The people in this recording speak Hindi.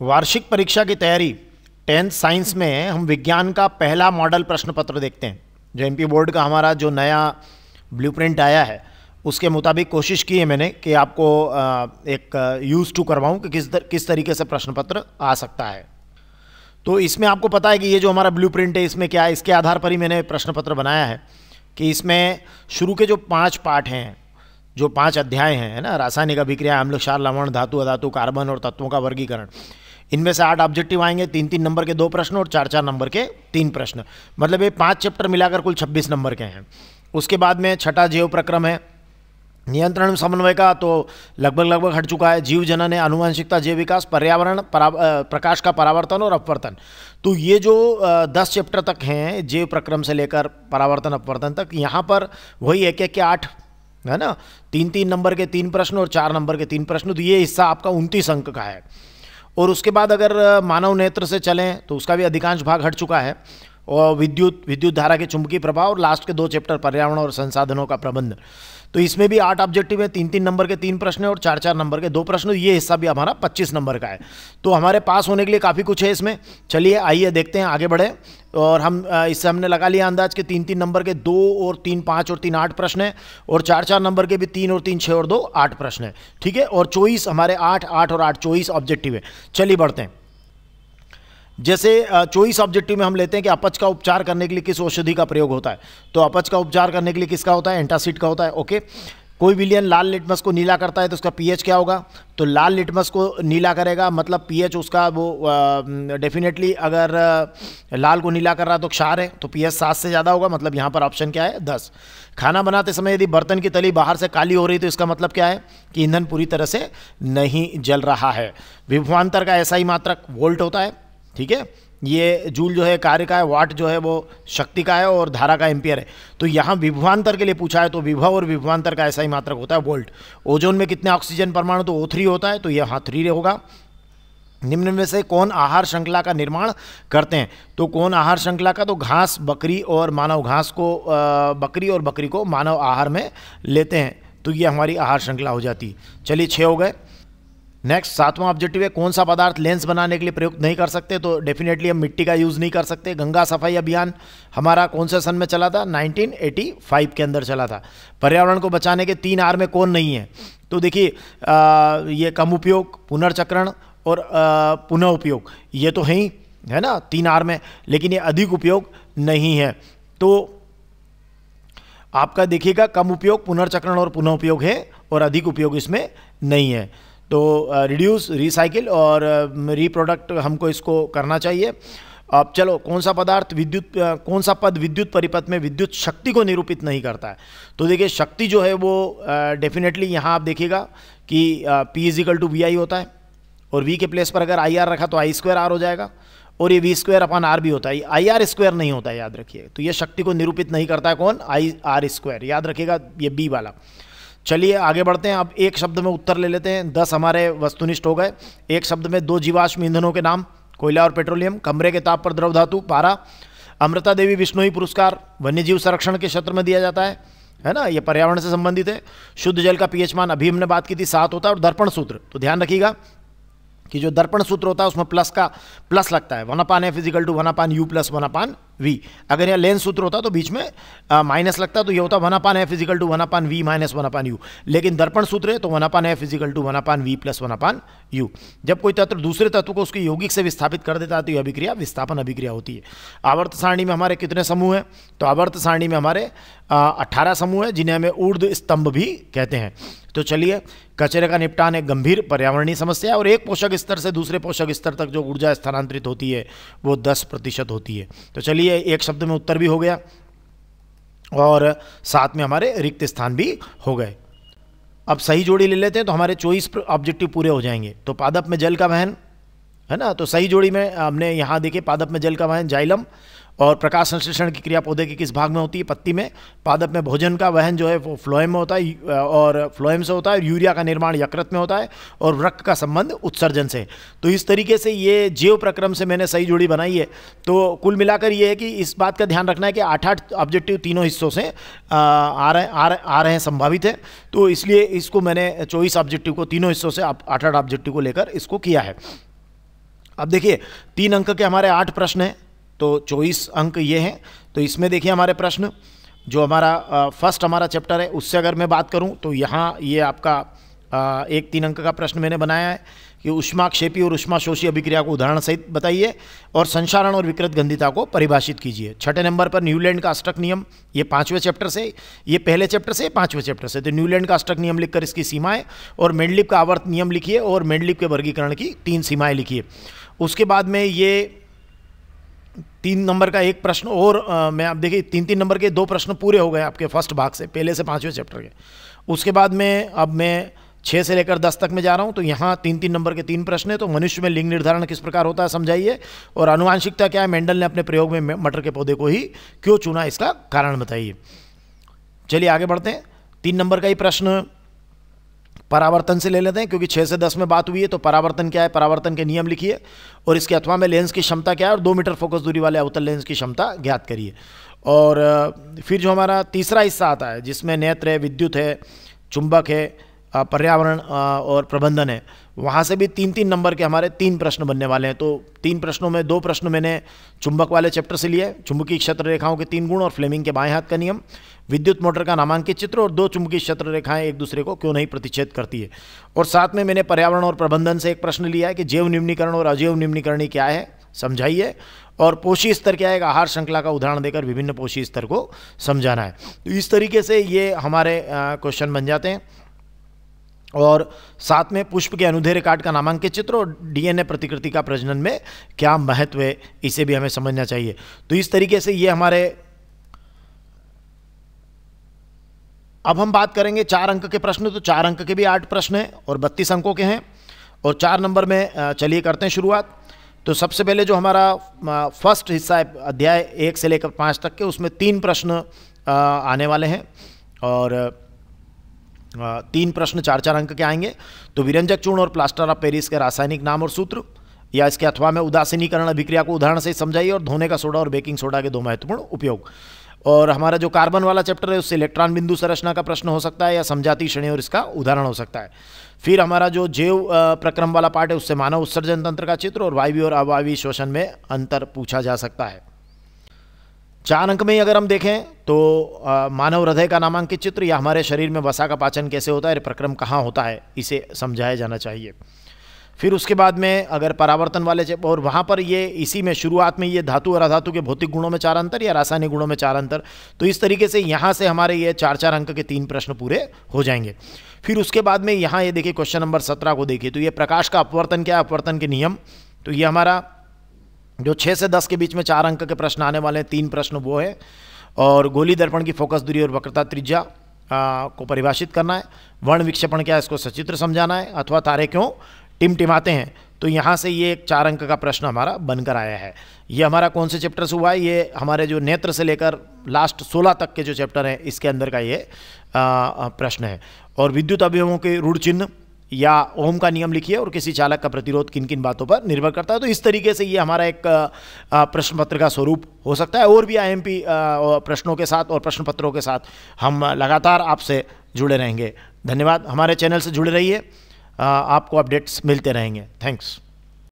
वार्षिक परीक्षा की तैयारी टेंथ साइंस में हम विज्ञान का पहला मॉडल प्रश्न पत्र देखते हैं जो एम बोर्ड का हमारा जो नया ब्लूप्रिंट आया है उसके मुताबिक कोशिश की है मैंने कि आपको एक यूज़ टू करवाऊं कि किस दर, किस तरीके से प्रश्न पत्र आ सकता है तो इसमें आपको पता है कि ये जो हमारा ब्लू है इसमें क्या है इसके आधार पर ही मैंने प्रश्न पत्र बनाया है कि इसमें शुरू के जो पाँच पार्ट हैं जो पाँच अध्याय हैं है ना रासायनिक अभिक्रिया आम्लक्षार लवण धातु अधातु कार्बन और तत्वों का वर्गीकरण इनमें से आठ ऑब्जेक्टिव आएंगे तीन तीन नंबर के दो प्रश्न और चार चार नंबर के तीन प्रश्न मतलब ये पांच चैप्टर मिलाकर कुल छब्बीस नंबर के हैं उसके बाद में छठा जैव प्रक्रम है नियंत्रण समन्वय का तो लगभग लगभग हट चुका है जीव जनन है अनुवंशिकता जैव विकास पर्यावरण प्रकाश का परावर्तन और अपवर्तन तो ये जो दस चैप्टर तक हैं जैव प्रक्रम से लेकर परावर्तन अपवर्तन तक यहाँ पर वही एक एक के आठ है ना तीन तीन नंबर के तीन प्रश्न और चार नंबर के तीन प्रश्न तो ये हिस्सा आपका उनतीस अंक का है और उसके बाद अगर मानव नेत्र से चलें तो उसका भी अधिकांश भाग हट चुका है और विद्युत विद्युत धारा के चुंबकीय प्रभाव और लास्ट के दो चैप्टर पर्यावरण और संसाधनों का प्रबंधन तो इसमें भी आठ ऑब्जेक्टिव है तीन तीन नंबर के तीन प्रश्न है और चार चार नंबर के दो प्रश्न ये हिस्सा भी हमारा पच्चीस नंबर का है तो हमारे पास होने के लिए काफ़ी कुछ है इसमें चलिए आइए देखते हैं आगे बढ़े और हम इससे हमने लगा लिया अंदाज के तीन तीन नंबर के दो और तीन पाँच और तीन आठ प्रश्न है और चार चार नंबर के भी तीन और तीन छः और दो आठ प्रश्न है ठीक है और चौबीस हमारे आठ आठ और आठ चौबीस ऑब्जेक्टिव है चलिए बढ़ते हैं जैसे चोईस ऑब्जेक्टिव में हम लेते हैं कि अपच का उपचार करने के लिए किस औषधि का प्रयोग होता है तो अपच का उपचार करने के लिए किसका होता है एंटासिड का होता है ओके कोई विलियन लाल लिटमस को नीला करता है तो उसका पीएच क्या होगा तो लाल लिटमस को नीला करेगा मतलब पीएच उसका वो डेफिनेटली अगर लाल को नीला कर रहा है तो क्षार है तो पीएच सात से ज़्यादा होगा मतलब यहाँ पर ऑप्शन क्या है दस खाना बनाते समय यदि बर्तन की तली बाहर से काली हो रही तो इसका मतलब क्या है कि ईंधन पूरी तरह से नहीं जल रहा है विभवान्तर का ऐसा ही मात्रक वोल्ट होता है ठीक है ये जूल जो है कार्य का है वाट जो है वो शक्ति का है और धारा का एम्पियर है तो यहाँ विभवांतर के लिए पूछा है तो विभव और विभवांतर का ऐसा ही मात्रक होता है वोल्ट ओजोन में कितने ऑक्सीजन परमाणु तो ओ थ्री होता है तो यहाँ थ्री होगा निम्न में से कौन आहार श्रृंखला का निर्माण करते हैं तो कौन आहार श्रृंखला का तो घास बकरी और मानव घास को बकरी और बकरी को मानव आहार में लेते हैं तो ये हमारी आहार श्रृंखला हो जाती है चलिए छः हो गए नेक्स्ट सातवां ऑब्जेक्टिव है कौन सा पदार्थ लेंस बनाने के लिए प्रयुक्त नहीं कर सकते तो डेफिनेटली हम मिट्टी का यूज़ नहीं कर सकते गंगा सफाई अभियान हमारा कौन से सन में चला था 1985 के अंदर चला था पर्यावरण को बचाने के तीन आर में कौन नहीं है तो देखिए ये कम उपयोग पुनर्चक्रण और पुनः उपयोग ये तो है ही है ना तीन आर में लेकिन ये अधिक उपयोग नहीं है तो आपका देखिएगा कम उपयोग पुनर्चक्रण और पुनः उपयोग है और अधिक उपयोग इसमें नहीं है तो रिड्यूस रिसाइकिल और रीप्रोडक्ट हमको इसको करना चाहिए अब चलो कौन सा पदार्थ विद्युत कौन सा पद विद्युत परिपथ में विद्युत शक्ति को निरूपित नहीं करता है तो देखिए शक्ति जो है वो डेफिनेटली यहाँ आप देखिएगा कि P is equal to V I होता है और वी के प्लेस पर अगर आई आर रखा तो आई स्क्वायर आर हो जाएगा और ये वी स्क्वायर अपन आर भी होता है आई आर स्क्वायर नहीं होता है याद रखिए तो ये शक्ति को निरूपित नहीं करता है कौन आई आर स्क्वायर याद रखिएगा ये बी वाला चलिए आगे बढ़ते हैं अब एक शब्द में उत्तर ले लेते हैं दस हमारे वस्तुनिष्ठ हो गए एक शब्द में दो जीवाश्म ईंधनों के नाम कोयला और पेट्रोलियम कमरे के ताप पर द्रव धातु पारा अमृता देवी ही पुरस्कार वन्यजीव संरक्षण के क्षेत्र में दिया जाता है है ना ये पर्यावरण से संबंधित है शुद्ध जल का पीएच मान अभी हमने बात की थी सात होता है और दर्पण सूत्र तो ध्यान रखिएगा कि जो दर्पण सूत्र होता है उसमें प्लस का प्लस लगता है वन अपान है physical to one upon u plus one upon v अगर यह लेन सूत्र होता तो बीच में माइनस लगता तो यह होता वन अपान है physical to one upon v minus one upon u लेकिन दर्पण सूत्र है तो वन अपान है physical to one upon v plus one upon u जब कोई तत्व दूसरे तत्व को उसके यौगिक से विस्थापित कर देता है तो यह अभिक्रिया विस्थापन अभिक्रिया होती है आवर्त सारणी में हमारे कितने समूह हैं तो आवर्त सारणी में हमारे अट्ठारह समूह हैं जिन्हें हमें ऊर्ध स्तंभ भी कहते हैं तो चलिए कचरे का निपटान एक गंभीर पर्यावरणीय समस्या है और एक पोषक स्तर से दूसरे पोषक स्तर तक जो ऊर्जा स्थानांतरित होती है वो दस प्रतिशत होती है तो चलिए एक शब्द में उत्तर भी हो गया और साथ में हमारे रिक्त स्थान भी हो गए अब सही जोड़ी ले लेते हैं तो हमारे चौबीस ऑब्जेक्टिव पूरे हो जाएंगे तो पादप में जल का वहन है ना तो सही जोड़ी में हमने यहाँ देखे पादप में जल का वहन जाइलम और प्रकाश संश्लेषण की क्रिया पौधे के किस भाग में होती है पत्ती में पादप में भोजन का वहन जो है वो फ्लोएम में होता है और फ्लोएम से होता है यूरिया का निर्माण यकृत में होता है और रक्त का संबंध उत्सर्जन से तो इस तरीके से ये जीव प्रक्रम से मैंने सही जोड़ी बनाई है तो कुल मिलाकर ये है कि इस बात का ध्यान रखना है कि आठ आठ ऑब्जेक्टिव तीनों हिस्सों से आ रहे आ रहे आ रहे हैं संभावित है तो इसलिए इसको मैंने चौबीस ऑब्जेक्टिव को तीनों हिस्सों से आठ आठ ऑब्जेक्टिव को लेकर इसको किया है अब देखिए तीन अंक के हमारे आठ प्रश्न हैं तो चौबीस अंक ये हैं तो इसमें देखिए हमारे प्रश्न जो हमारा फर्स्ट हमारा चैप्टर है उससे अगर मैं बात करूं तो यहाँ ये आपका आ, एक तीन अंक का प्रश्न मैंने बनाया है कि उष्माक्षेपी और शोषी अभिक्रिया को उदाहरण सहित बताइए और संचारण और विकृत गंधिता को परिभाषित कीजिए छठे नंबर पर न्यूलैंड का अष्टक नियम ये पाँचवें चैप्टर से ये पहले चैप्टर से पाँचवें चैप्टर से तो न्यूलैंड का अष्टक नियम लिखकर इसकी सीमाएँ और मेंडलिप का आवर्त नियम लिखिए और मेंडलिप के वर्गीकरण की तीन सीमाएँ लिखिए उसके बाद में ये तीन नंबर का एक प्रश्न और आ, मैं आप देखिए तीन तीन नंबर के दो प्रश्न पूरे हो गए आपके फर्स्ट भाग से पहले से पाँचवें चैप्टर के उसके बाद में अब मैं छः से लेकर दस तक में जा रहा हूँ तो यहाँ तीन तीन नंबर के तीन प्रश्न है तो मनुष्य में लिंग निर्धारण किस प्रकार होता है समझाइए और अनुवांशिकता क्या है मेंडल ने अपने प्रयोग में मटर के पौधे को ही क्यों चुना इसका कारण बताइए चलिए आगे बढ़ते हैं तीन नंबर का ही प्रश्न परावर्तन से ले लेते हैं क्योंकि छः से दस में बात हुई है तो परावर्तन क्या है परावर्तन के नियम लिखिए और इसके अथवा में लेंस की क्षमता क्या है और दो मीटर फोकस दूरी वाले अवतल लेंस की क्षमता ज्ञात करिए और फिर जो हमारा तीसरा हिस्सा आता है जिसमें नेत्र है विद्युत है चुंबक है पर्यावरण और प्रबंधन है वहाँ से भी तीन तीन नंबर के हमारे तीन प्रश्न बनने वाले हैं तो तीन प्रश्नों में दो प्रश्न मैंने चुंबक वाले चैप्टर से लिए चुंबकीय क्षेत्र रेखाओं के तीन गुण और फ्लेमिंग के बाएं हाथ का नियम विद्युत मोटर का नामांकित चित्र और दो चुंबकीय क्षेत्र रेखाएं एक दूसरे को क्यों नहीं प्रतिच्छेद करती है और साथ में मैंने पर्यावरण और प्रबंधन से एक प्रश्न लिया है कि जैव निम्नीकरण और अजैव निम्नीकरण क्या है समझाइए और पोषी स्तर क्या है आहार श्रृंखला का उदाहरण देकर विभिन्न पोषी स्तर को समझाना है तो इस तरीके से ये हमारे क्वेश्चन बन जाते हैं और साथ में पुष्प के अनुधेय काट का नामांकित चित्र और डीएनए प्रतिकृति का प्रजनन में क्या महत्व है इसे भी हमें समझना चाहिए तो इस तरीके से ये हमारे अब हम बात करेंगे चार अंक के प्रश्न तो चार अंक के भी आठ प्रश्न हैं और बत्तीस अंकों के हैं और चार नंबर में चलिए करते हैं शुरुआत तो सबसे पहले जो हमारा फर्स्ट हिस्सा है अध्याय एक से लेकर पाँच तक के उसमें तीन प्रश्न आने वाले हैं और तीन प्रश्न चार चार अंक के आएंगे तो विरंजक चूर्ण और प्लास्टर ऑफ पेरिस के रासायनिक नाम और सूत्र या इसके अथवा में उदासीनीकरण अभिक्रिया को उदाहरण से समझाइए और धोने का सोडा और बेकिंग सोडा के दो महत्वपूर्ण उपयोग और हमारा जो कार्बन वाला चैप्टर है उससे इलेक्ट्रॉन बिंदु संरचना का प्रश्न हो सकता है या समझाती श्रेणी और इसका उदाहरण हो सकता है फिर हमारा जो जैव प्रक्रम वाला पार्ट है उससे मानव उत्सर्जन तंत्र का चित्र और वायु और अवायवी शोषण में अंतर पूछा जा सकता है चार अंक में ही अगर हम देखें तो आ, मानव हृदय का नामांकित चित्र या हमारे शरीर में वसा का पाचन कैसे होता है प्रक्रम कहाँ होता है इसे समझाया जाना चाहिए फिर उसके बाद में अगर परावर्तन वाले और वहाँ पर ये इसी में शुरुआत में ये धातु और अधातु के भौतिक गुणों में चार अंतर या रासायनिक गुणों में चार अंतर तो इस तरीके से यहाँ से हमारे ये चार चार अंक के तीन प्रश्न पूरे हो जाएंगे फिर उसके बाद में यहाँ ये देखिए क्वेश्चन नंबर सत्रह को देखिए तो ये प्रकाश का अपवर्तन क्या है अपवर्तन के नियम तो ये हमारा जो छः से दस के बीच में चार अंक के प्रश्न आने वाले हैं तीन प्रश्न वो है और गोली दर्पण की फोकस दूरी और वक्रता त्रिज्या को परिभाषित करना है वर्ण विक्षेपण क्या है इसको सचित्र समझाना है अथवा तारे क्यों टिमटिमाते हैं तो यहाँ से ये एक चार अंक का प्रश्न हमारा बनकर आया है ये हमारा कौन से चैप्टर से हुआ है ये हमारे जो नेत्र से लेकर लास्ट सोलह तक के जो चैप्टर हैं इसके अंदर का ये प्रश्न है और विद्युत अभियोगों के रूढ़ चिन्ह या ओम का नियम लिखिए और किसी चालक का प्रतिरोध किन किन बातों पर निर्भर करता है तो इस तरीके से ये हमारा एक प्रश्न पत्र का स्वरूप हो सकता है और भी आईएमपी प्रश्नों के साथ और प्रश्न पत्रों के साथ हम लगातार आपसे जुड़े रहेंगे धन्यवाद हमारे चैनल से जुड़े रहिए आपको अपडेट्स मिलते रहेंगे थैंक्स